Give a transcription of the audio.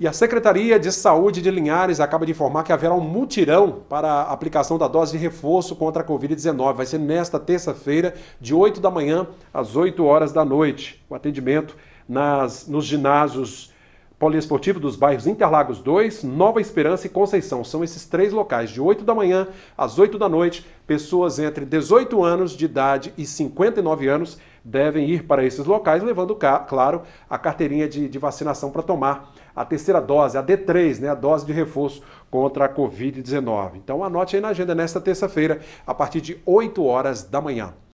E a Secretaria de Saúde de Linhares acaba de informar que haverá um mutirão para a aplicação da dose de reforço contra a Covid-19. Vai ser nesta terça-feira, de 8 da manhã às 8 horas da noite. O atendimento nas, nos ginásios Poliesportivo dos bairros Interlagos 2, Nova Esperança e Conceição. São esses três locais, de 8 da manhã às 8 da noite. Pessoas entre 18 anos de idade e 59 anos devem ir para esses locais, levando, claro, a carteirinha de, de vacinação para tomar a terceira dose, a D3, né, a dose de reforço contra a Covid-19. Então anote aí na agenda nesta terça-feira, a partir de 8 horas da manhã.